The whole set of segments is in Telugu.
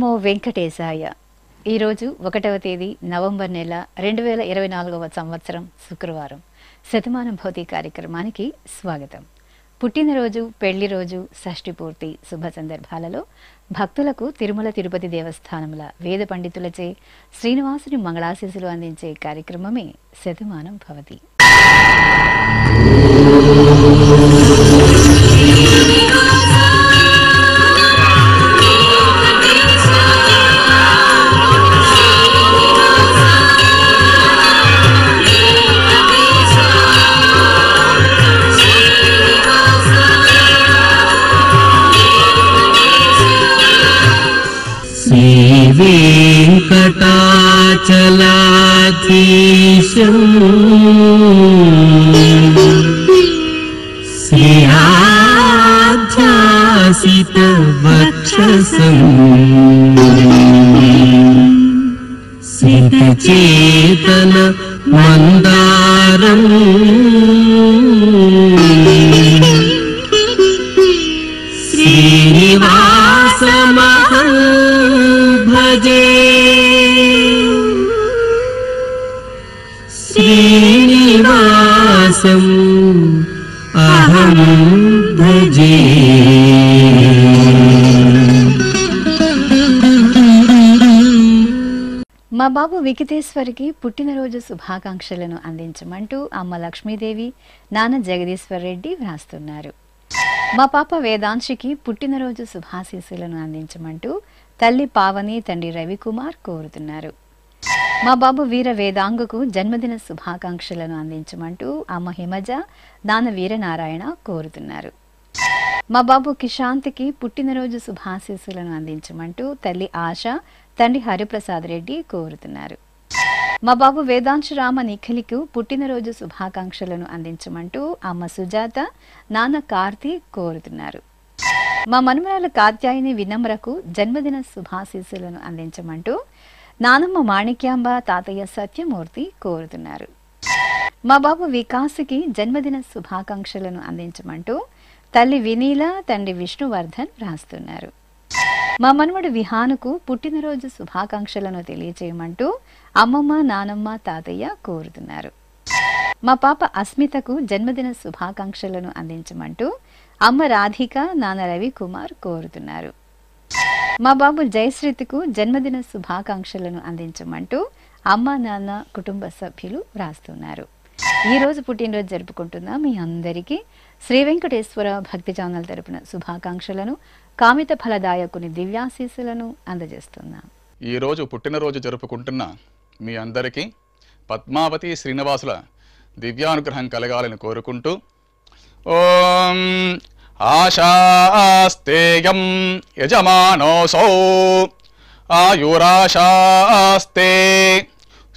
నమో వెంకటేశాయ ఈరోజు ఒకటవ తేదీ నవంబర్ నెల రెండు వేల ఇరవై నాలుగవ సంవత్సరం శుక్రవారం శతమానం భౌతి కార్యక్రమానికి స్వాగతం పుట్టినరోజు పెళ్లి రోజు షష్ఠి పూర్తి శుభ సందర్భాలలో భక్తులకు తిరుమల తిరుపతి దేవస్థానముల వేద పండితులచే శ్రీనివాసుని మంగళాశీసులు అందించే కార్యక్రమమే శతమానం భవతి श्रितव वक्षस श्रीकचि మా బాబు వికితేశ్వరికి పుట్టినరోజు శుభాకాంక్షలను అందించమంటూ అమ్మ లక్ష్మీదేవి నాన్న జగదీశ్వర్ రెడ్డి వ్రాస్తున్నారు మా పాప వేదాంశికి పుట్టినరోజు శుభాశీస్సులను అందించమంటూ తల్లి పావని తండ్రి రవికుమార్ కోరుతున్నారు మా బాబు వీర వేదాంగుకు జన్మదిన శుభాకాంక్షలను అందించమంటూ అమ్మ హిమజ నాన్న వీరనారాయణ కోరుతున్నారు మా బాబు కిషాంత్కి పుట్టినరోజు శుభాశీస్సులను అందించమంటూ తల్లి ఆశ తండ్రి హరిప్రసాద్ రెడ్డి కోరుతున్నారు మా బాబు వేదాంశు రామ నిఖలికు పుట్టినరోజు శుభాకాంక్షలను అందించమంటూ అమ్మ సుజాత నాన్న కార్తీ కోరుతున్నారు మా మనుమరాల కాత్యాయని వినమ్రకు జన్మదిన శుభాశీస్సులను అందించమంటూ నానమ్మ మాణిక్యాంబ తాతయ్య సత్యమూర్తి కోరుతున్నారు మా బాబు వికాసుకి జన్మదిన శుభాకాంక్షలను అందించమంటూ తల్లి వినీల తండ్రి విష్ణువర్ధన్ రాస్తున్నారు మా మనవడు విహానుకు పుట్టినరోజు శుభాకాంక్షలను తెలియజేయమంటూ అమ్మమ్మ నానమ్మ తాతయ్య కోరుతున్నారు మా పాప అస్మితకు జన్మదిన శుభాకాంక్షలను అందించమంటూ అమ్మ రాధిక నాన్న రవి కుమార్ కోరుతున్నారు మా బాబు జయశ్రీతికు జన్మదిన శుభాకాంక్షలను అందించమంటూ అమ్మ నాన్న కుటుంబ సభ్యులు వ్రాస్తున్నారు ఈరోజు పుట్టినరోజు జరుపుకుంటున్న మీ అందరికీ శ్రీ వెంకటేశ్వర భక్తి ఛానల్ తరపున శుభాకాంక్షలను కామిత ఫలదాయకుని దివ్యాశీసులను అందజేస్తున్నాం ఈరోజు పుట్టినరోజు జరుపుకుంటున్న మీ అందరికీ పద్మావతి శ్రీనివాసుల దివ్యానుగ్రహం కలగాలని కోరుకుంటూ ఓం ఆశాస్తేయం యజమానోసౌ ఆయురాశాస్తే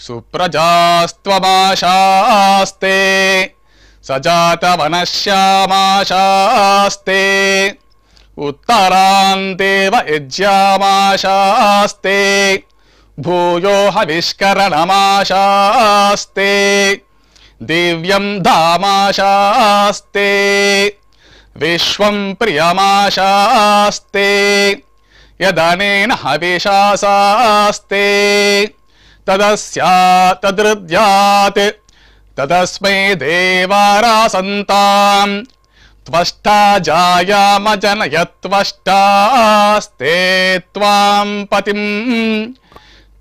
సుప్రజాస్త్వమాశాస్తే సజాతవనశ్యామాశాస్తే उत्तरान्तेव यज्यामाशास्ते भूयो हविष्करणमाशास्ते दिव्यम् धामाशास्ते विश्वम् प्रियमाशास्ते यदनेन हविषासास्ते तदस्या तदृद्यात् तदस्मै देवारासन्ताम् त्वष्टा जायामजनय त्वाम् पतिम्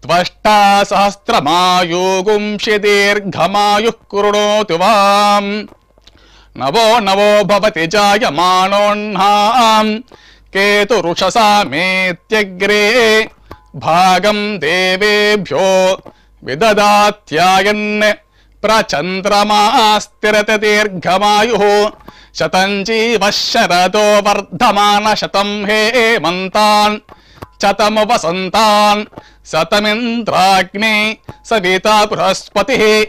त्वष्टा सहस्रमायुगुंषि दीर्घमायुः कृणोतु वाम् नवो नवो भवति जायमाणोऽ केतुरुषसा मेत्यग्रे भागम् देवेभ्यो विददात्यायन् प्रचन्द्रमास्तिरत दीर्घमायुः जीवः शरदो वर्धमान शतम् हे एमन्तान् शतमुसन्तान् शतमिन्द्राग्ने सविता गीता बृहस्पतिः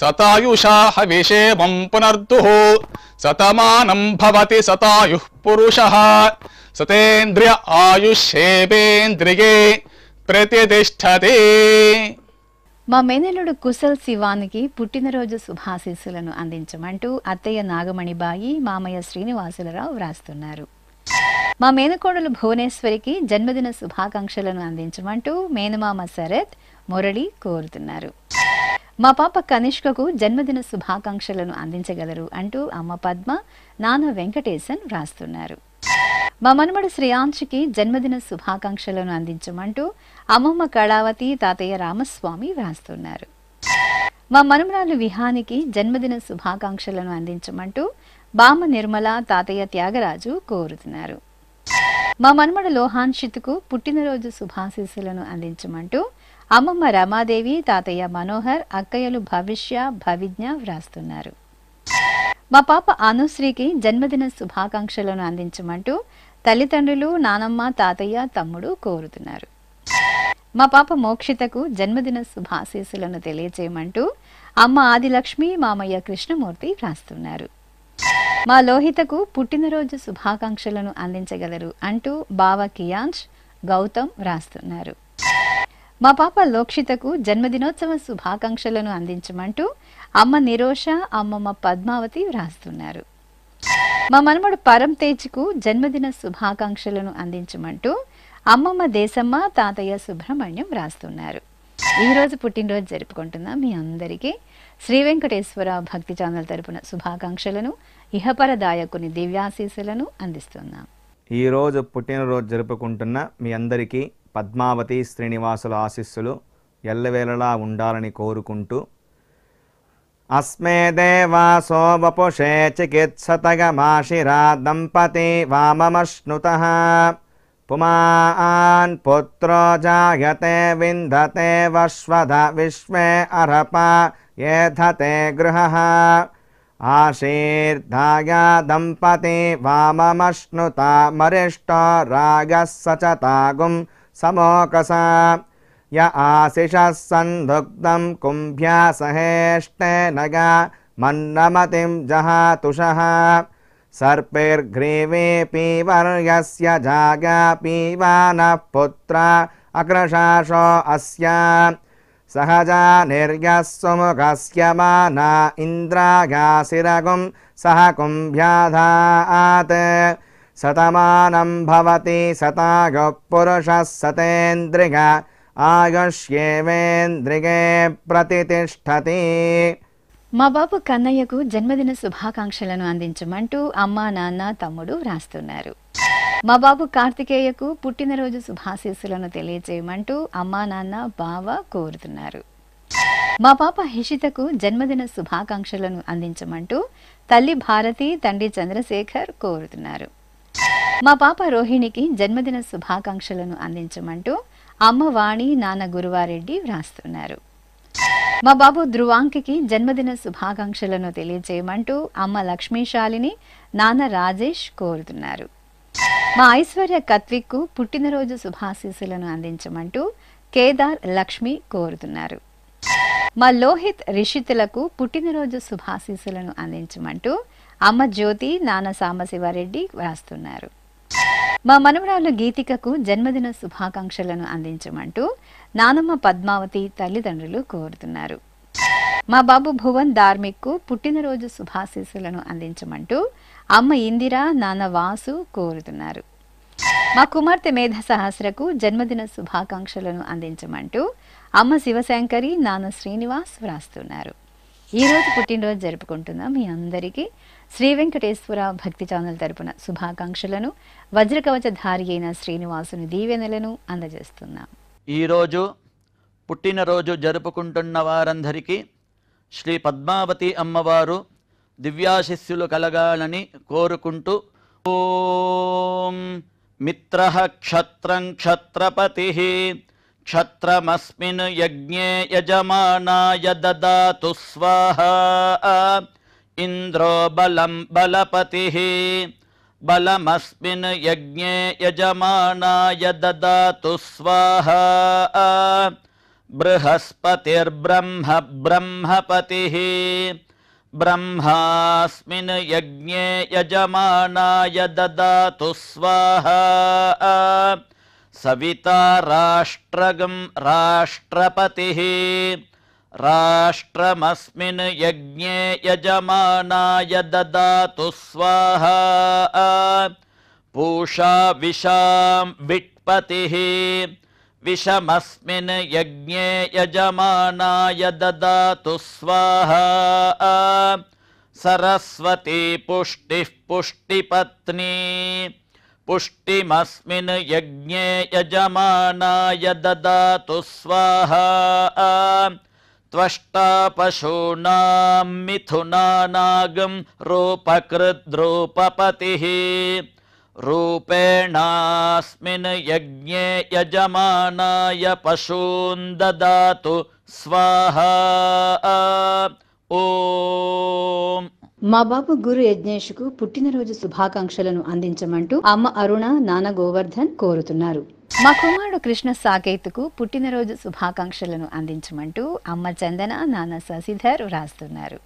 सतायुषा विषेवम् पुनर्दुः सतमानम् भवति सतायुः पुरुषः सतेन्द्रिय आयुष्येवेन्द्रिये प्रतिष्ठते మా మేనల్లుడు కుశల్ శివానికి పుట్టినరోజు శుభాశీస్సులను అందించమంటూ అత్తయ్య నాగమణి బాయి మామయ్య శ్రీనివాసులరావు వ్రాస్తున్నారు మా మేనకోడలు భువనేశ్వరికి జన్మదిన శుభాకాంక్షలను అందించమంటూ మేనమామ శరత్ మురళి కోరుతున్నారు మా పాప కనిష్కకు జన్మదిన శుభాకాంక్షలను అందించగలరు అంటూ అమ్మ పద్మ నాన్న వెంకటేశన్ వ్రాస్తున్నారు మా మనుమడు శ్రీయాంశికి జన్మదిన శుభాకాంక్షలను అందించమంటూ అమ్మమ్మ కళావతి తాతయ్య రామస్వామి వ్రాస్తున్నారు మా మనుమరాలు విహానికి జన్మదిన శుభాకాంక్షలను అందించమంటూ బామ నిర్మల తాతయ్య త్యాగరాజు కోరుతున్నారు మా మనుమడు లోహాన్షితుకు పుట్టినరోజు శుభాశీస్సులను అందించమంటూ అమ్మమ్మ రమాదేవి తాతయ్య మనోహర్ అక్కయ్యలు భవిష్య భవిజ్ఞ వ్రాస్తున్నారు మా పాప అనుశ్రీకి జన్మదిన శుభాకాంక్షలను అందించమంటూ తల్లిదండ్రులు నానమ్మ తాతయ్య తమ్ముడు కోరుతున్నారు మా పాప మోక్షితకు జన్మదిన శుభాశీస్సులను తెలియజేయమంటూ అమ్మ ఆదిలక్ష్మి మామయ్య కృష్ణమూర్తి రాస్తున్నారు మా లోహితకు పుట్టినరోజు శుభాకాంక్షలను అందించగలరు అంటూ బావ కియాంష్ గౌతమ్ రాస్తున్నారు మా పాప లోక్షితకు జన్మదినోత్సవ శుభాకాంక్షలను అందించమంటూ అమ్మ నిరోష అమ్మమ్మ పద్మావతి వ్రాస్తున్నారు మా మనమడు పరం తేజ్కు జన్మదిన శుభాకాంక్షలను అందించమంటూ అమ్మమ్మ దేశమ్మ తాతయ్య సుబ్రహ్మణ్యం రాస్తున్నారు ఈరోజు పుట్టినరోజు జరుపుకుంటున్నాం మీ అందరికీ శ్రీ వెంకటేశ్వర భక్తి ఛానల్ తరపున శుభాకాంక్షలను ఇహపరదాయకుని దివ్యాశీసులను అందిస్తున్నాం ఈరోజు పుట్టినరోజు జరుపుకుంటున్న మీ అందరికీ పద్మావతి శ్రీనివాసుల ఆశీస్సులు ఎల్లవేళలా ఉండాలని కోరుకుంటూ अस्मे देवासो वपुषे चिकित्सतगमाशिरा दम्पती वाममश्नुतः पुमान् पुत्रो जायते विन्धते वश्वध विश्वे अर्पये एधते गृहः आशीर्धाया दम्पती वाममश्नुता मरिष्टो रागः स च समोकसा य आशिषः कुम्भ्या सहेष्टे नगा मन्नमतिं जहातुषः सर्पेर्घ्रीवे पीवर्यस्य जागा पीवानः नः पुत्रा अस्य सहजा निर्यः सुमुखस्य माना इन्द्रागासिरगुं सह कुम्भ्याधात् सतमानं भवति सतागः पुरुषः सतेन्द्रिगा ఆగష్యేవేంద్రిగే ప్రతిష్టతి మా బాబు కన్నయ్యకు జన్మదిన శుభాకాంక్షలను అందించమంటూ అమ్మ నాన్న తమ్ముడు రాస్తున్నారు మా బాబు కార్తికేయకు పుట్టినరోజు శుభాశీస్సులను తెలియజేయమంటూ అమ్మ నాన్న బావ కోరుతున్నారు మా పాప హిషితకు జన్మదిన శుభాకాంక్షలను అందించమంటూ తల్లి భారతి తండ్రి చంద్రశేఖర్ కోరుతున్నారు మా పాప రోహిణికి జన్మదిన శుభాకాంక్షలను అందించమంటూ అమ్మవాణి నాన్న గురువారెడ్డి వ్రాస్తున్నారు మా బాబు ధృవాంకికి జన్మదిన శుభాకాంక్షలను తెలియజేయమంటూ అమ్మ లక్ష్మీశాలిని నాన్న రాజేష్ కోరుతున్నారు మా ఐశ్వర్య కత్విక్కు పుట్టినరోజు శుభాశీస్సులను అందించమంటూ కేదార్ లక్ష్మి కోరుతున్నారు మా లోహిత్ రిషితులకు పుట్టినరోజు శుభాశీస్సులను అందించమంటూ అమ్మ జ్యోతి నాన్న సాంబశివారెడ్డి వ్రాస్తున్నారు మా మనవరాలు గీతికకు జన్మదిన శుభాకాంక్షలను అందించమంటూ నానమ్మ పద్మావతి తల్లిదండ్రులు కోరుతున్నారు మా బాబు భువన్ ధార్మిక్కు పుట్టినరోజు శుభాశీస్సులను అందించమంటూ అమ్మ ఇందిరా నాన్న వాసు కోరుతున్నారు మా కుమార్తె మేధ సహస్రకు జన్మదిన శుభాకాంక్షలను అందించమంటూ అమ్మ శివశంకరి నాన్న శ్రీనివాస్ వ్రాస్తున్నారు ఈరోజు పుట్టినరోజు జరుపుకుంటున్న మీ అందరికీ శ్రీ వెంకటేశ్వర భక్తి ఛానల్ తరపున శుభాకాంక్షలను వజ్రకవచధారి అయిన శ్రీనివాసుని దీవెనలను అందజేస్తున్నాం ఈరోజు పుట్టినరోజు జరుపుకుంటున్న వారందరికీ శ్రీ పద్మావతి అమ్మవారు దివ్యాశిష్యులు కలగాలని కోరుకుంటూ మిత్ర క్షత్రం క్షత్రపతి క్షత్రమస్మిన్ యజ్ఞే యజమానాయ దాతు స్వాహ इन्द्रो बलम् बलपतिः बलमस्मिन् यज्ञे यजमानाय ददातु स्वाहा बृहस्पतिर्ब्रह्म ब्रह्मपतिः ब्रह्मास्मिन् यज्ञे यजमानाय ददातु स्वाहा सविता राष्ट्रगम् राष्ट्रपतिः राष्ट्रमस्मिन् यज्ञे यजमानाय यददातु स्वाहा पूषा विषा विक्पतिः विषमस्मिन् यज्ञे यजमानाय यददातु स्वाहा सरस्वती पुष्टिः पुष्टिपत्नी पुष्टिमस्मिन् यज्ञे यजमानाय यददातु स्वाहा त्वष्टा पशूनां मिथुनानागं रूपकृद्रूपपतिः रूपेणास्मिन् यज्ञे यजमानाय पशून् ददातु स्वाहा మా బాబు గురు యజ్ఞేష్కు పుట్టినరోజు శుభాకాంక్షలను అందించమంటూ అమ్మ అరుణ నాన్న గోవర్ధన్ కోరుతున్నారు మా కుమారుడు కృష్ణ సాకేతుకు పుట్టినరోజు శుభాకాంక్షలను అందించమంటూ అమ్మ చందన నాన్న శశిధర్ రాస్తున్నారు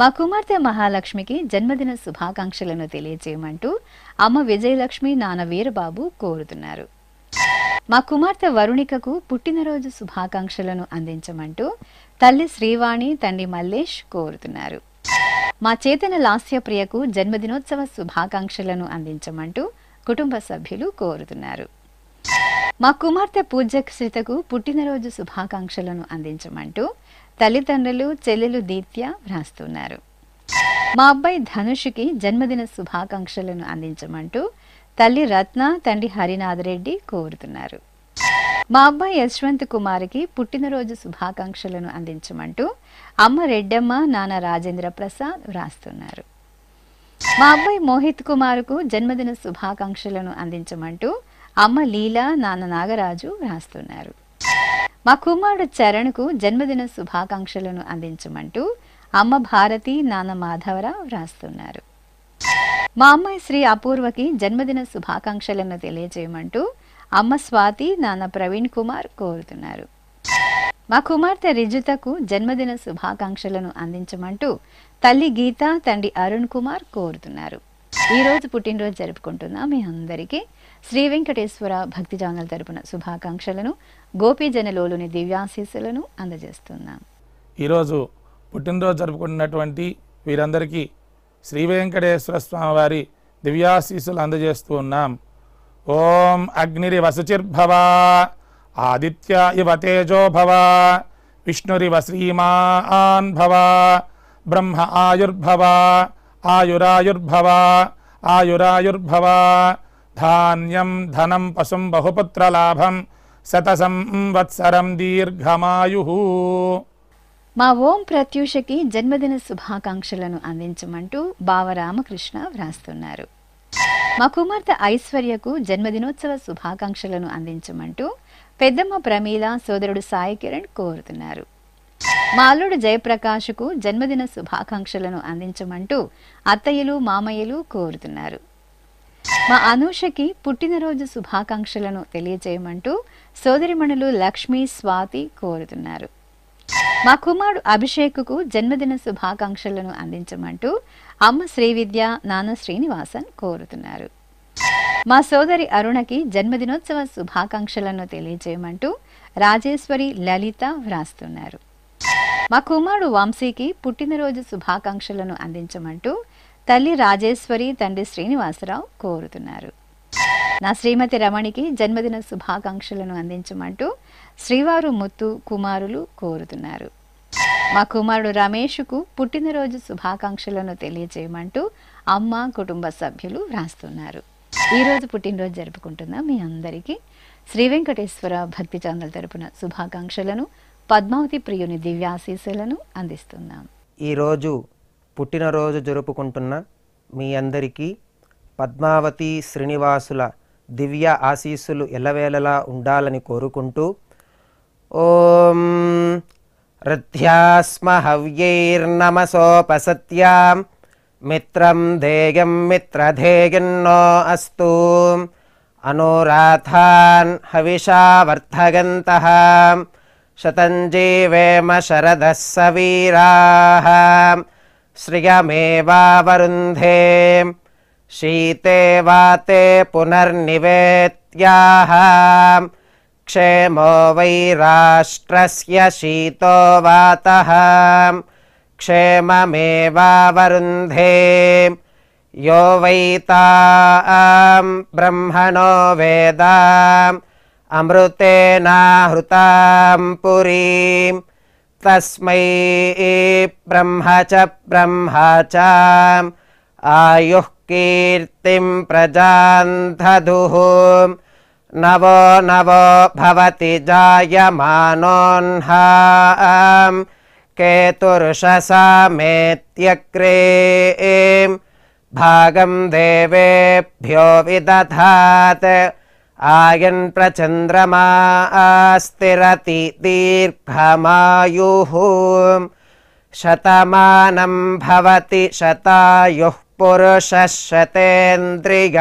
మా కుమార్తె మహాలక్ష్మికి జన్మదిన శుభాకాంక్షలను తెలియజేయమంటూ అమ్మ విజయలక్ష్మి నాన్న వీరబాబు కోరుతున్నారు మా కుమార్తె వరుణికకు పుట్టినరోజు శుభాకాంక్షలను అందించమంటూ తల్లి శ్రీవాణి తండ్రి మల్లేష్ కోరుతున్నారు మా చేతన లాస్యప్రియకు జన్మదినోత్సవ శుభాకాంక్షలను అందించమంటూ కుటుంబ సభ్యులు కోరుతున్నారు మా కుమార్తె పూజ శ్రీతకు పుట్టినరోజు శుభాకాంక్షలను అందించమంటూ తల్లిదండ్రులు చెల్లెలు దీత్య వ్రాస్తున్నారు మా అబ్బాయి ధనుషుకి జన్మదిన శుభాకాంక్షలను అందించమంటూ తల్లి రత్న తండ్రి హరినాథ్ రెడ్డి కోరుతున్నారు మా అబ్బాయి యశ్వంత్ కుమార్కి పుట్టినరోజు శుభాకాంక్షలను అందించమంటూ అమ్మ రెడ్డమ్మ నాన్న రాజేంద్ర ప్రసాద్ వ్రాస్తున్నారు మా అబ్బాయి మోహిత్ కుమార్కు జన్మదిన శుభాకాంక్షలను అందించమంటూ అమ్మ లీలా నాన్న నాగరాజు రాస్తున్నారు మా కుమారుడు చరణ్కు జన్మదిన శుభాకాంక్షలను అందించమంటూ అమ్మ భారతి నాన్న మాధవరావు రాస్తున్నారు మా అమ్మాయి శ్రీ అపూర్వకి జన్మదిన శుభాకాంక్షలను తెలియజేయమంటూ అమ్మ స్వాతి నాన్న ప్రవీణ్ కుమార్ కోరుతున్నారు మా కుమార్తె రిజుతకు జన్మదిన శుభాకాంక్షలను అందించమంటూ తల్లి గీత తండ్రి అరుణ్ కుమార్ కోరుతున్నారు ఈరోజు పుట్టినరోజు జరుపుకుంటున్నా మీ అందరికీ శ్రీ వెంకటేశ్వర భక్తి జాంగల్ తరపున శుభాకాంక్షలను గోపీజనలోని దివ్యాశీస్సులను అందజేస్తున్నాం ఈరోజు పుట్టినరోజు జరుపుకుంటున్నటువంటి వీరందరికీ శ్రీ వెంకటేశ్వర స్వామివారి దివ్యాశీస్సులు అందజేస్తూ ఉన్నాం ఓం అగ్నిరి వసుచిర్భవ ఆదిత్య ఇవ తేజోభవ విష్ణురివ శ్రీమాన్ భవ బ్రహ్మ ఆయుర్భవ ఆయురాయుర్భవ ఆయురాయుర్భవ ధాన్యం ధనం పశుం బహుపుత్రలాభం శతసంవత్సరం దీర్ఘమాయు మా ఓం ప్రత్యూషకి జన్మదిన శుభాకాంక్షలను అందించమంటూ బావరామకృష్ణ వ్రాస్తున్నారు మా కుమార్తె ఐశ్వర్యకు జన్మదినోత్సవ శుభాకాంక్షలను అందించమంటూ పెద్దమ్మ ప్రమీల సోదరుడు సాయి కిరణ్ కోరుతున్నారు మా అల్లుడు జయప్రకాష్కు జన్మదిన శుభాకాంక్షలను అందించమంటూ అత్తయ్యలు మామయ్యలు కోరుతున్నారు మా అనూషకి పుట్టినరోజు శుభాకాంక్షలను తెలియజేయమంటూ సోదరిమణులు లక్ష్మి స్వాతి కోరుతున్నారు మా కుమారుడు అభిషేక్కు జన్మదిన శుభాకాంక్షలను అందించమంటూ అమ్మ శ్రీవిద్య నాన్న శ్రీనివాసన్ కోరుతున్నారు మా సోదరి అరుణకి జన్మదినోత్సవ శుభాకాంక్షలను తెలియజేయమంటూ రాజేశ్వరి లలిత వ్రాస్తున్నారు మా కుమారుడు వంశీకి పుట్టినరోజు శుభాకాంక్షలను అందించమంటూ తల్లి రాజేశ్వరి తండ్రి శ్రీనివాసరావు కోరుతున్నారు నా శ్రీమతి రమణికి జన్మదిన శుభాకాంక్షలను అందించమంటూ శ్రీవారు ముత్తు కుమారులు కోరుతున్నారు మా కుమారుడు రమేష్కు పుట్టినరోజు శుభాకాంక్షలను తెలియజేయమంటూ అమ్మ కుటుంబ సభ్యులు వ్రాస్తున్నారు ఈరోజు పుట్టినరోజు జరుపుకుంటున్నా మీ అందరికీ శ్రీ వెంకటేశ్వర భక్తి చందల తరపున శుభాకాంక్షలను పద్మావతి ప్రియుని దివ్యాశీసులను అందిస్తున్నాం ఈరోజు పుట్టినరోజు జరుపుకుంటున్న మీ అందరికీ పద్మావతి శ్రీనివాసుల దివ్య ఆశీస్సులు ఎల్లవేళలా ఉండాలని కోరుకుంటూ ఓం హవ్యైర్నమసోపసత్యాం మిత్రం ధేయం మిత్రధేయన్నో అస్తు అనురాథాన్ హవిషా వర్ధగంత శతంజీవేమ శరదస్సవీరా श्रियमेवावरुन्धे वरुन्धे शीते वाते पुनर्निवेत्याः क्षेमो वैराष्ट्रस्य शीतो वातः क्षेममेवावरुन्धे यो वैता ब्रह्मणो वेदा अमृतेनाहृतां पुरीम् तस्मै ब्रह्म च ब्रह्म च आयुः कीर्तिम् प्रजान्धधुः नवो नवो भवति जायमानोन्हा केतुर्षसामेत्यग्रे एम् भागम् देवेभ्यो विदधात् ఆయన్ ప్రచంద్రమా आस्तिरति దీర్ఘమాయు శతమానం భవతి శతాయు पुरुषः शतेन्द्रिय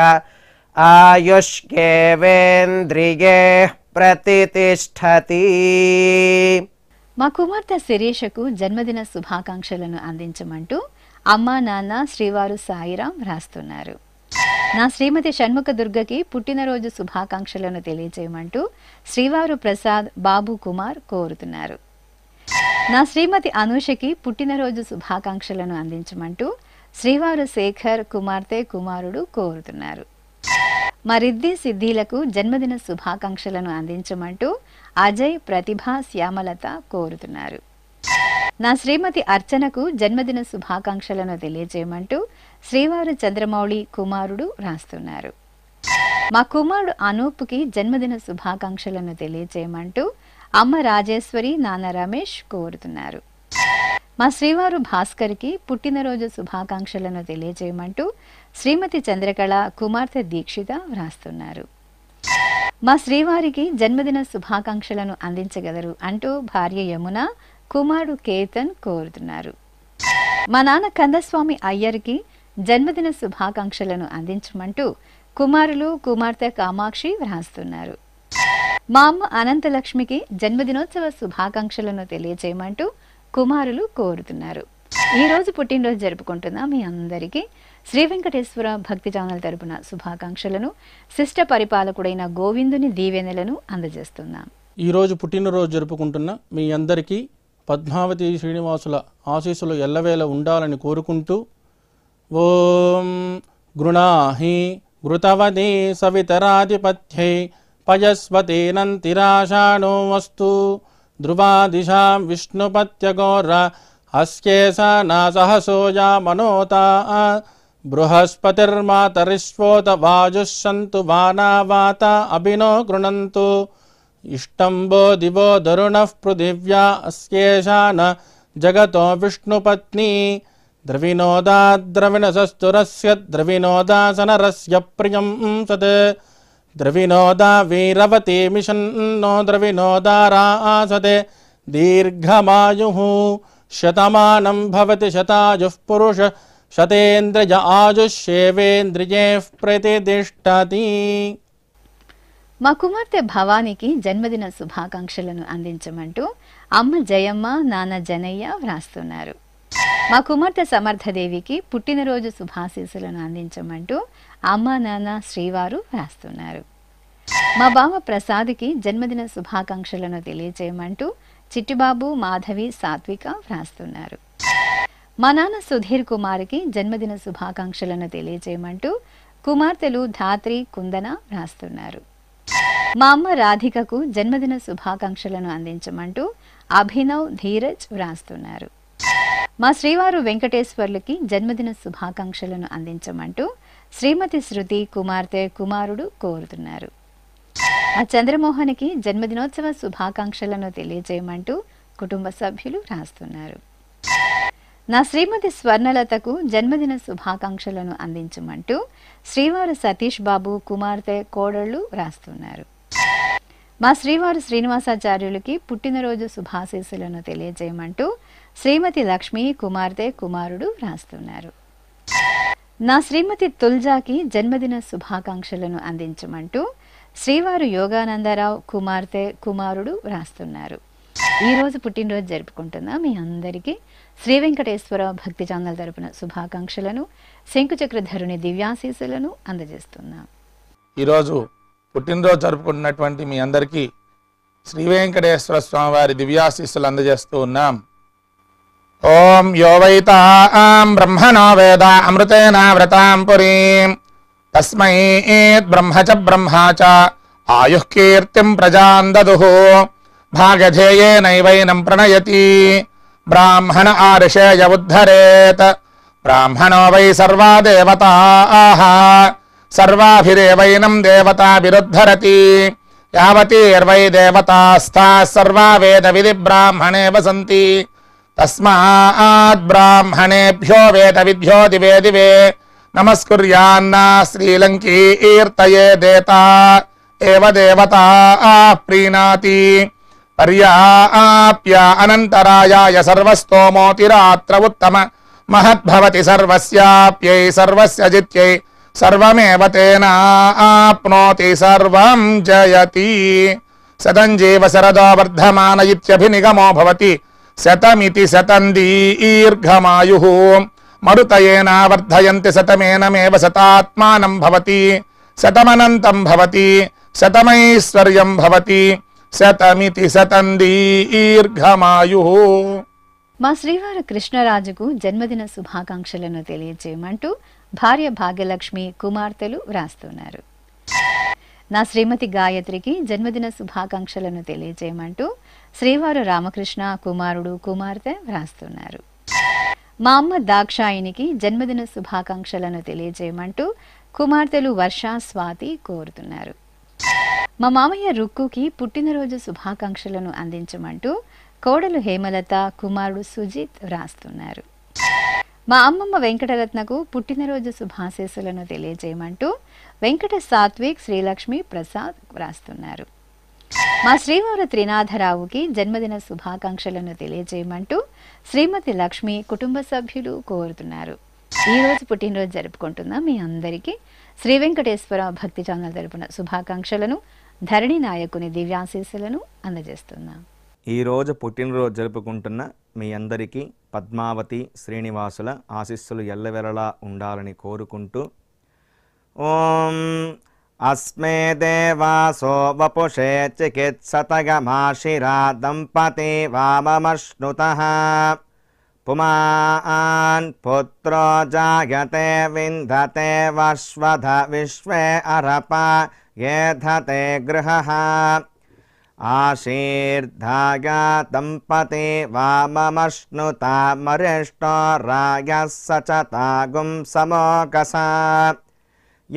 आयुष्केवेन्द्रिये ప్రతిష్టతి మా కుమార్తె శిరీషకు జన్మదిన శుభాకాంక్షలను అందించమంటూ అమ్మా నాన్న శ్రీవారు సాయిరాం రాస్తున్నారు నా శ్రీమతి షణ్ముఖ దుర్గకి పుట్టినరోజు శుభాకాంక్షలను తెలియజేయమంటూ శ్రీవారు ప్రసాద్ బాబు కుమార్ కోరుతున్నారు నా శ్రీమతి అనూషకి పుట్టినరోజు శుభాకాంక్షలను అందించమంటూ శ్రీవారు శేఖర్ కుమార్తె కుమారుడు కోరుతున్నారు మరిద్ది సిద్ధిలకు జన్మదిన శుభాకాంక్షలను అందించమంటూ అజయ్ ప్రతిభ శ్యామలత కోరుతున్నారు నా శ్రీమతి అర్చనకు జన్మదిన శుభాకాంక్షలను తెలియజేయమంటూ శ్రీవారు చంద్రమౌళి కుమారుడు రాస్తున్నారు మా కుమారుడు అనూప్కి జన్మదిన శుభాకాంక్షలను తెలియజేయమంటూ అమ్మ రాజేశ్వరి నాన్న రమేష్ కోరుతున్నారు మా శ్రీవారు భాస్కర్కి పుట్టినరోజు శుభాకాంక్షలను తెలియజేయమంటూ శ్రీమతి చంద్రకళ కుమార్తె దీక్షిత వ్రాస్తున్నారు మా శ్రీవారికి జన్మదిన శుభాకాంక్షలను అందించగలరు అంటూ భార్య యమున కుమారుడు కేతన్ కోరుతున్నారు మా నాన్న కందస్వామి అయ్యర్కి జన్మదిన శుభాకాంక్షలను అందించమంటూ కుమారులు కుమార్తె కామాక్షి వ్రాస్తున్నారు మా అమ్మ అనంతలక్ష్మికి జన్మదినోత్సవ శుభాకాంక్షలను తెలియజేయమంటూ కుమారులు కోరుతున్నారు ఈ రోజు పుట్టినరోజు జరుపుకుంటున్న మీ అందరికీ శ్రీ వెంకటేశ్వర భక్తి ఛానల్ తరపున శుభాకాంక్షలను శిష్ట పరిపాలకుడైన గోవిందుని దీవెనలను అందజేస్తున్నాం ఈరోజు పుట్టినరోజు జరుపుకుంటున్న మీ అందరికీ పద్మావతి శ్రీనివాసుల ఆశీస్సులు ఎల్లవేళ ఉండాలని కోరుకుంటూ ఓం గృణాహి గృతవతి సవితరాధిపత్యై పయస్వతీనంతిరాశాణో వస్తు ధ్రువాదిశాం విష్ణుపత్యఘోర హస్కేశ నాసహసోజా మనోతా బృహస్పతిర్మాతరిశ్వోత వాజుస్సంతు వానావాత అభినో గృణంతు इष्टंबो दिवो दरुण पृथिव्या अस्येषा न जगत विष्णुपत्नी द्रविणोदाद्रविणसस्तुरस्य से प्रियं सत् वीरवती मिशन्नो द्रविनोदारासते दीर्घमायुः शतमानं भवति शतायुः पुरुष शतेन्द्रिय आजुः शेवेन्द्रियेः प्रतिष्ठति మా కుమార్తె భవానికి జన్మదిన శుభాకాంక్షలను అందించమంటూ అమ్మ జయమ్మ నాన్న జనయ్య వ్రాస్తున్నారు మా కుమార్తె సమర్థదేవికి పుట్టినరోజు శుభాశీస్సులను అందించమంటూ అమ్మ నాన్న శ్రీవారు వ్రాస్తున్నారు మా బావ ప్రసాద్కి జన్మదిన శుభాకాంక్షలను తెలియజేయమంటూ చిట్టిబాబు మాధవి సాత్విక వ్రాస్తున్నారు మా నాన్న సుధీర్ కుమార్కి జన్మదిన శుభాకాంక్షలను తెలియజేయమంటూ కుమార్తెలు ధాత్రి కుందన వ్రాస్తున్నారు మా అమ్మ రాధికకు జన్మదిన శుభాకాంక్షలను అందించమంటూ అభినవ్ ధీరజ్ వ్రాస్తున్నారు మా శ్రీవారు వెంకటేశ్వర్లకి జన్మదిన శుభాకాంక్షలను అందించమంటూ శ్రీమతి శృతి కుమార్తె కుమారుడు కోరుతున్నారు ఆ చంద్రమోహన్కి జన్మదినోత్సవ శుభాకాంక్షలను తెలియజేయమంటూ కుటుంబ సభ్యులు రాస్తున్నారు నా శ్రీమతి స్వర్ణలతకు జన్మదిన శుభాకాంక్షలను అందించమంటూ శ్రీవారు సతీష్ బాబు కుమార్తె కోడళ్ళు రాస్తున్నారు మా శ్రీవారు శ్రీనివాసాచార్యులకి పుట్టినరోజు శుభాశీస్సులను తెలియజేయమంటూ శ్రీమతి లక్ష్మి కుమార్తె కుమారుడు రాస్తున్నారు నా శ్రీమతి తుల్జాకి జన్మదిన శుభాకాంక్షలను అందించమంటూ శ్రీవారు యోగానందరావు కుమార్తె కుమారుడు రాస్తున్నారు ఈరోజు పుట్టినరోజు జరుపుకుంటున్న మీ అందరికీ శ్రీ వెంకటేశ్వర భక్తి ఛానల్ తరపున శుభాకాంక్షలను శంకుచక్రధరుని దివ్యాశీసులను అందజేస్తున్నాం ఈరోజు పుట్టినరోజు జరుపుకుంటున్నటువంటి మీ అందరికీ శ్రీ వెంకటేశ్వర వారి దివ్యాశీస్సులు అందజేస్తూ ఉన్నాం ఓం యోవైత బ్రహ్మణో వేద అమృతేన వ్రతాం పురీం తస్మై బ్రహ్మచ బ్రహ్మాచ ఆయుకీర్తిం ప్రజాం భాగధేయే నైవైనం ప్రణయతి బ్రాహ్మణ ఆరుషేయ ఉద్ధరేత్ బ్రాహ్మణో వై సర్వా దేవత ఆహా सर्वाभिरेवैनम् देवता विरुद्धरति यावतीर्वै देवतास्ताः सर्वा वेदविधिब्राह्मणे वसन्ति तस्माद्ब्राह्मणेभ्यो वेदविद्यो दिवे दिवे नमस्कुर्यान्ना श्रीलङ्की ईर्तये देता एव देवता प्रीणाति पर्याप्या अनन्तरायाय सर्वस्तोमोतिरात्र उत्तम महद्भवति सर्वस्याप्यै सर्वस्य जित्यै సర్వమేవ తేన ఆప్నోతి సర్వం జయతి శతంజీవ శరదో వర్ధమాన ఇత్యభినిగమో భవతి శతమితి శతం దీర్ఘమాయు వర్ధయంతి శతమేనమేవ శతాత్మానం భవతి శతమనంతం భవతి శతమైశ్వర్యం భవతి శతమితి శతం దీర్ఘమాయు మా శ్రీవారు కృష్ణరాజుకు జన్మదిన శుభాకాంక్షలను తెలియజేయమంటూ భార్య భాగ్యలక్ష్మి కుమార్తెలు వ్రాస్తున్నారు నా శ్రీమతి గాయత్రికి జన్మదిన శుభాకాంక్షలను తెలియజేయమంటూ శ్రీవారు రామకృష్ణ కుమారుడు కుమార్తె వ్రాస్తున్నారు మా అమ్మ దాక్షాయినికి జన్మదిన శుభాకాంక్షలను తెలియజేయమంటూ కుమార్తెలు వర్ష స్వాతి కోరుతున్నారు మా మామయ్య రుక్కుకి పుట్టినరోజు శుభాకాంక్షలను అందించమంటూ కోడలు హేమలత కుమారుడు సుజిత్ వ్రాస్తున్నారు మా అమ్మమ్మ వెంకటరత్నకు పుట్టినరోజు శుభాశీస్సులను తెలియజేయమంటూ వెంకట సాత్విక్ శ్రీలక్ష్మి ప్రసాద్ వ్రాస్తున్నారు మా శ్రీవారి త్రినాథరావుకి జన్మదిన శుభాకాంక్షలను తెలియజేయమంటూ శ్రీమతి లక్ష్మి కుటుంబ సభ్యులు కోరుతున్నారు ఈరోజు పుట్టినరోజు జరుపుకుంటున్నా మీ అందరికీ శ్రీ వెంకటేశ్వర భక్తి ఛానల్ తరపున శుభాకాంక్షలను ధరణి నాయకుని దివ్యాశీస్సులను అందజేస్తున్నాం ఈరోజు పుట్టినరోజు జరుపుకుంటున్న మీ అందరికీ పద్మావతి శ్రీనివాసుల ఆశీస్సులు ఎల్లవెరలా ఉండాలని కోరుకుంటూ ఓం అస్మే దేవాసో వపుషే చికిత్సతగమాశిరా దంపతి వామమశ్నుత పుమాన్ పుత్రో జాయతే వింధతే వశ్వధ విశ్వే అరప ఏధతే గృహ आशीर्धागा दम्पते वाममश्नुतामरेष्टो रायः स च तागुं समोकसा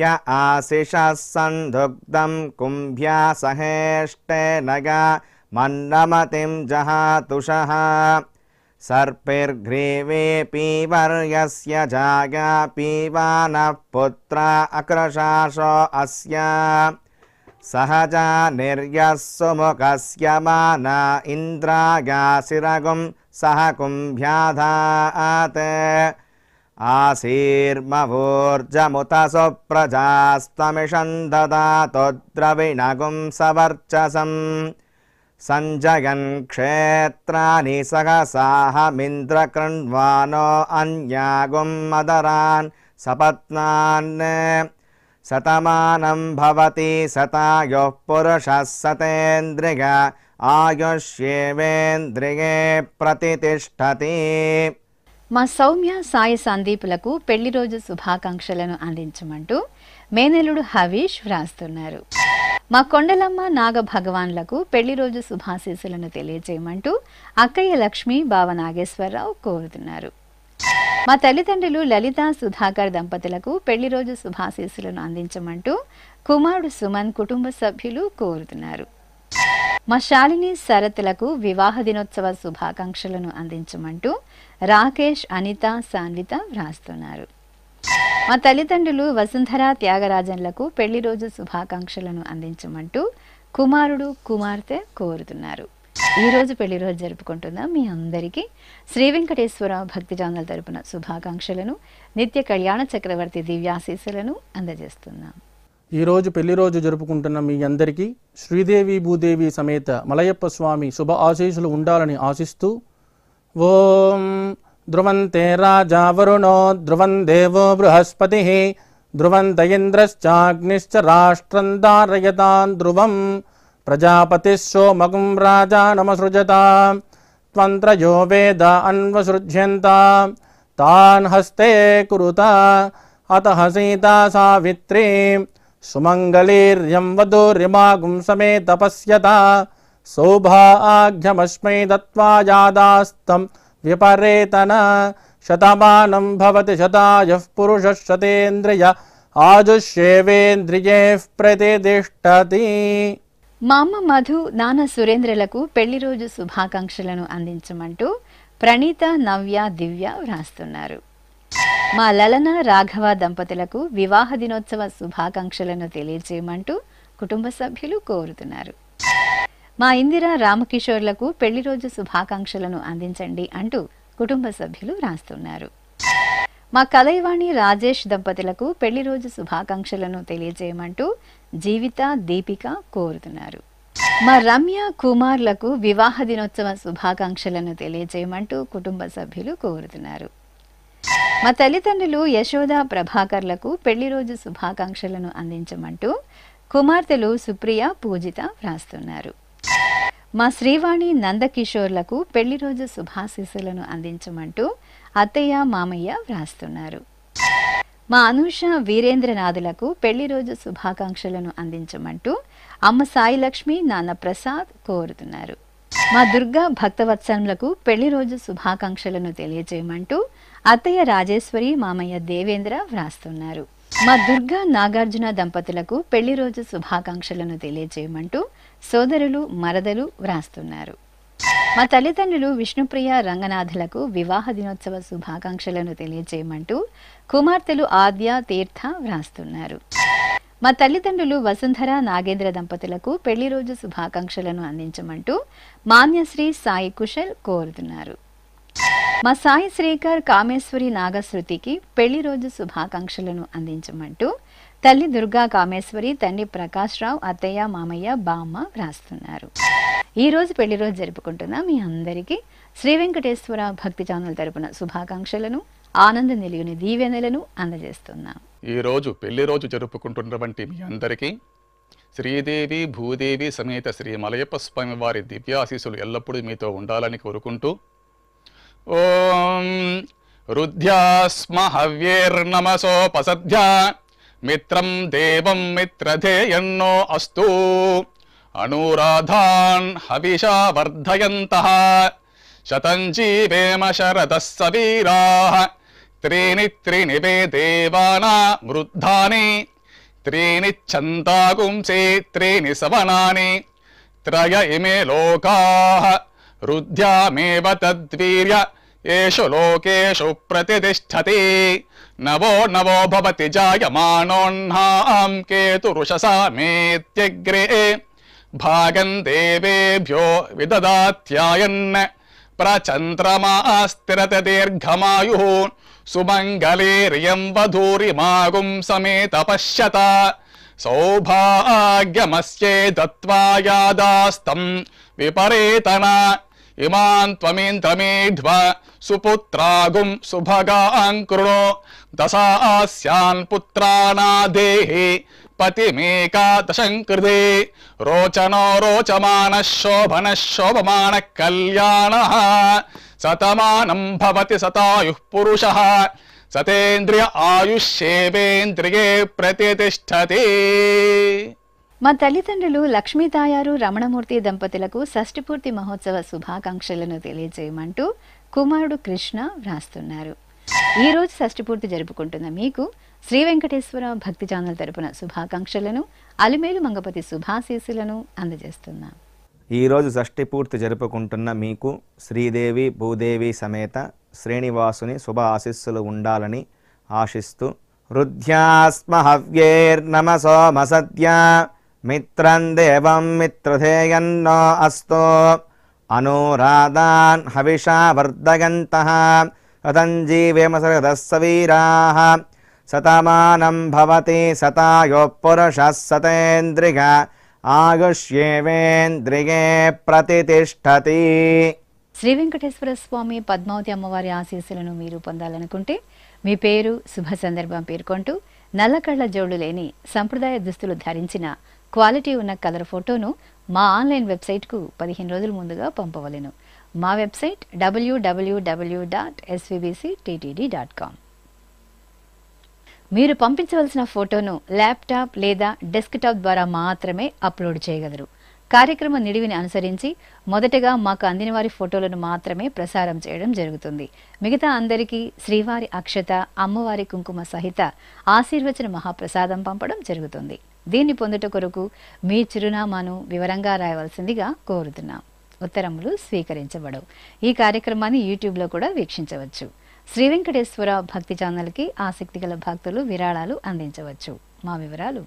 य आशिषः सन्धुग्धं कुम्भ्या सहेष्टे लगा मन्नमतिम् जहातुषः पीवर्यस्य जागा पीवा पुत्रा अकृश अस्या सहजा निर्यः सुमुखस्य माना इन्द्रागासि रगुं सहकुम्भ्याधात् आशीर्मवोर्जमुतसु प्रजास्तमिषं ददातु सवर्चसम् सञ्जयन् क्षेत्राणि सहसाहमिन्द्र अन्यागुं मदरान् सपत्नान् సతమానం భవతి సతాయో సతేంద్రియ ఆయుష్యేవేంద్రియే ప్రతిష్టతి మా సౌమ్య సాయ సందీపులకు పెళ్లి రోజు శుభాకాంక్షలను అందించమంటూ మేనలుడు హవీష్ వ్రాస్తున్నారు మా కొండలమ్మ నాగ భగవాన్లకు పెళ్లి రోజు శుభాశీస్సులను తెలియజేయమంటూ అక్కయ్య లక్ష్మి బావ నాగేశ్వరరావు కోరుతున్నారు మా తల్లిదండ్రులు లలిత సుధాకర్ దంపతులకు పెళ్లి రోజు శుభాశీస్సులను అందించమంటూ కుమారుడు సుమన్ కుటుంబ సభ్యులు కోరుతున్నారు మా శాలిని శరత్లకు వివాహ దినోత్సవ శుభాకాంక్షలను అందించమంటూ రాకేష్ అనిత సాన్విత వ్రాస్తున్నారు మా తల్లిదండ్రులు వసుంధర త్యాగరాజన్లకు పెళ్లి రోజు శుభాకాంక్షలను అందించమంటూ కుమారుడు కుమార్తె కోరుతున్నారు ఈరోజు పెళ్లి రోజు జరుపుకుంటున్నాం మీ అందరికీ శ్రీ వెంకటేశ్వర జానల తరపున శుభాకాంక్షలను నిత్య కళ్యాణ చక్రవర్తి దివ్యాశీసులను అందజేస్తున్నాం ఈరోజు పెళ్లి రోజు జరుపుకుంటున్న మీ అందరికీ శ్రీదేవి భూదేవి సమేత మలయప్ప స్వామి శుభ ఆశీస్సులు ఉండాలని ఆశిస్తూ ఓం ధ్రువంతే రాజా వరుణో ధ్రువం దేవో బృహస్పతి ధ్రువం దయేంద్రశ్చాగ్నిశ్చ రాష్ట్రం దారయతాన్ ధ్రువం प्रजापति सोमगुं राजानमसृजता त्वन्त्रयो वेद अन्वसृज्यता तान् हस्ते कुरुता अतः सीता सावित्री सुमङ्गलीर्यं वधूर्यमागुं समे तपस्यता शोभा आघ्यमस्मै दत्वा यादास्तं विपरेतन शतमानं भवति शतेन्द्रिय आजुष्येन्द्रिय प्रतिष्ठती మా అమ్మ మధు నాన్న సురేంద్రలకు పెళ్లి రోజు శుభాకాంక్షలను అందించమంటూ ప్రణీత నవ్య దివ్య వ్రాస్తున్నారు మా లలన రాఘవ దంపతులకు వివాహ దినోత్సవ శుభాకాంక్షలను తెలియజేయమంటూ కుటుంబ సభ్యులు కోరుతున్నారు మా ఇందిర రామకిషోర్లకు పెళ్లి రోజు శుభాకాంక్షలను అందించండి అంటూ కుటుంబ సభ్యులు రాస్తున్నారు మా కలైవాణి రాజేష్ దంపతులకు పెళ్లి రోజు శుభాకాంక్షలను తెలియజేయమంటూ జీవిత దీపిక కోరుతున్నారు మా రమ్య కుమార్లకు వివాహ దినోత్సవ శుభాకాంక్షలను తెలియజేయమంటూ కుటుంబ సభ్యులు కోరుతున్నారు మా తల్లిదండ్రులు యశోద ప్రభాకర్లకు పెళ్లి రోజు శుభాకాంక్షలను అందించమంటూ కుమార్తెలు సుప్రియ పూజిత వ్రాస్తున్నారు మా శ్రీవాణి నందకిషోర్లకు పెళ్లి రోజు శుభాశీస్సులను అందించమంటూ అత్తయ్య మామయ్య వ్రాస్తున్నారు మా అనుష వీరేంద్రనాథులకు పెళ్లి రోజు శుభాకాంక్షలను అందించమంటూ అమ్మ సాయిలక్ష్మి నాన్న ప్రసాద్ కోరుతున్నారు మా దుర్గా భక్తవత్సలములకు పెళ్లి రోజు శుభాకాంక్షలను తెలియజేయమంటూ అత్తయ్య రాజేశ్వరి మామయ్య దేవేంద్ర వ్రాస్తున్నారు మా దుర్గా నాగార్జున దంపతులకు పెళ్లి రోజు శుభాకాంక్షలను తెలియజేయమంటూ సోదరులు మరదలు వ్రాస్తున్నారు మా తల్లిదండ్రులు విష్ణుప్రియ రంగనాథులకు వివాహ దినోత్సవ శుభాకాంక్షలను తెలియజేయమంటూ కుమార్తెలు ఆద్య తీర్థ వ్రాస్తున్నారు మా తల్లిదండ్రులు వసుంధర నాగేంద్ర దంపతులకు పెళ్లి రోజు శుభాకాంక్షలను అందించమంటూ మాన్యశ్రీ సాయి కుశల్ కోరుతున్నారు మా సాయి శ్రీకర్ కామేశ్వరి నాగశృతికి పెళ్లి రోజు శుభాకాంక్షలను అందించమంటూ తల్లి దుర్గా కామేశ్వరి తండ్రి ప్రకాశ్ రావు అత్తయ్య మామయ్య బామ్మ వ్రాస్తున్నారు ఈరోజు పెళ్లి రోజు జరుపుకుంటున్న మీ అందరికీ శ్రీ వెంకటేశ్వర భక్తి ఛానల్ తరపున శుభాకాంక్షలను ఆనంద నిలియని దీవెనలను అందజేస్తున్నాం ఈరోజు పెళ్లి రోజు జరుపుకుంటున్నటువంటి మీ అందరికీ శ్రీదేవి భూదేవి సమేత శ్రీ మలయప్ప స్వామి వారి దివ్యాశీసులు ఎల్లప్పుడూ మీతో ఉండాలని కోరుకుంటూ ఓం రుద్ధ్యాస్మ హవ్యేర్నమసోపసధ్య మిత్రం దేవం మిత్రధేయన్నో అస్తూ अनुराधान् हविषा वर्धयन्तः जीवेम शरदः स वीराः त्रीणि त्रीणि वे देवाना वृद्धानि त्रीणि छन्दागुंसे त्रीणि सवनानि त्रय इमे लोकाः रुद्ध्यामेव तद्वीर्य एषु लोकेषु प्रतिष्ठति नवो नवो भवति जायमानोऽह्नाम् केतुरुषसा मेत्यग्रे भागम् देवेभ्यो विददा त्यायन् दीर्घमायुः सुमङ्गले वधूरिमागुम् समेतपश्यत सौभाग्यमस्ये दत्त्वा यादास्तम् विपरेतना इमान् त्वमिन्दमेध्व सुपुत्रागुम् सुभगाङ्कृणो अङ्कृणो दसा పతిమేకాదశంకృదే రోచనో రోచమాన శోభన శోభమాన కళ్యాణ సతమానం భవతి సతాయు పురుష సతేంద్రియ ఆయుష్యేవేంద్రియే ప్రతిష్టతి మా తల్లిదండ్రులు లక్ష్మీ తాయారు రమణమూర్తి దంపతులకు షష్టిపూర్తి మహోత్సవ శుభాకాంక్షలను తెలియజేయమంటూ కుమారుడు కృష్ణ వ్రాస్తున్నారు ఈ రోజు షష్టి పూర్తి జరుపుకుంటున్న మీకు శ్రీ వెంకటేశ్వర భక్తి ఛానల్ తరపున శుభాకాంక్షలను అలిమేలు మంగపతి శుభాశీసులను అందజేస్తున్నాం ఈరోజు షష్టి పూర్తి జరుపుకుంటున్న మీకు శ్రీదేవి భూదేవి సమేత శ్రీనివాసుని శుభ ఆశీస్సులు ఉండాలని ఆశిస్తూ హృద్యాస్మహవ్యేర్నమ సోమ సద్యా మిత్రం దేవం మిత్రధేయన్నో అస్తో అనురాధాన్ హవిషా వర్ధగంత అతంజీవేమ सवीराः సతమానం భవతి सतायोः पुरुषः सतेन्द्रिग आयुष्येवेन्द्रिये శ్రీ వెంకటేశ్వర స్వామి పద్మావతి అమ్మవారి ఆశీస్సులను మీరు పొందాలనుకుంటే మీ పేరు శుభ సందర్భం పేర్కొంటూ నల్లకళ్ళ జోడు లేని సంప్రదాయ దుస్తులు ధరించిన క్వాలిటీ ఉన్న కలర్ ఫోటోను మా ఆన్లైన్ వెబ్సైట్కు పదిహేను రోజుల ముందుగా పంపవలను మా వెబ్సైట్ డబ్ల్యూడబ్ల్యూడబ్ల్యూ డాట్ టీటీడీ డాట్ కామ్ మీరు పంపించవలసిన ఫోటోను ల్యాప్టాప్ లేదా డెస్క్టాప్ ద్వారా మాత్రమే అప్లోడ్ చేయగలరు కార్యక్రమ నిడివిని అనుసరించి మొదటగా మాకు అందిన వారి ఫోటోలను మాత్రమే ప్రసారం చేయడం జరుగుతుంది మిగతా అందరికీ శ్రీవారి అక్షత అమ్మవారి కుంకుమ సహిత ఆశీర్వచన మహాప్రసాదం పంపడం జరుగుతుంది దీన్ని పొందుట కొరకు మీ చిరునామాను వివరంగా రాయవలసిందిగా కోరుతున్నాం ఉత్తరములు స్వీకరించబడవు ఈ కార్యక్రమాన్ని యూట్యూబ్లో కూడా వీక్షించవచ్చు శ్రీ వెంకటేశ్వర భక్తి ఛానల్కి ఆసక్తి గల భక్తులు విరాళాలు అందించవచ్చు మా వివరాలు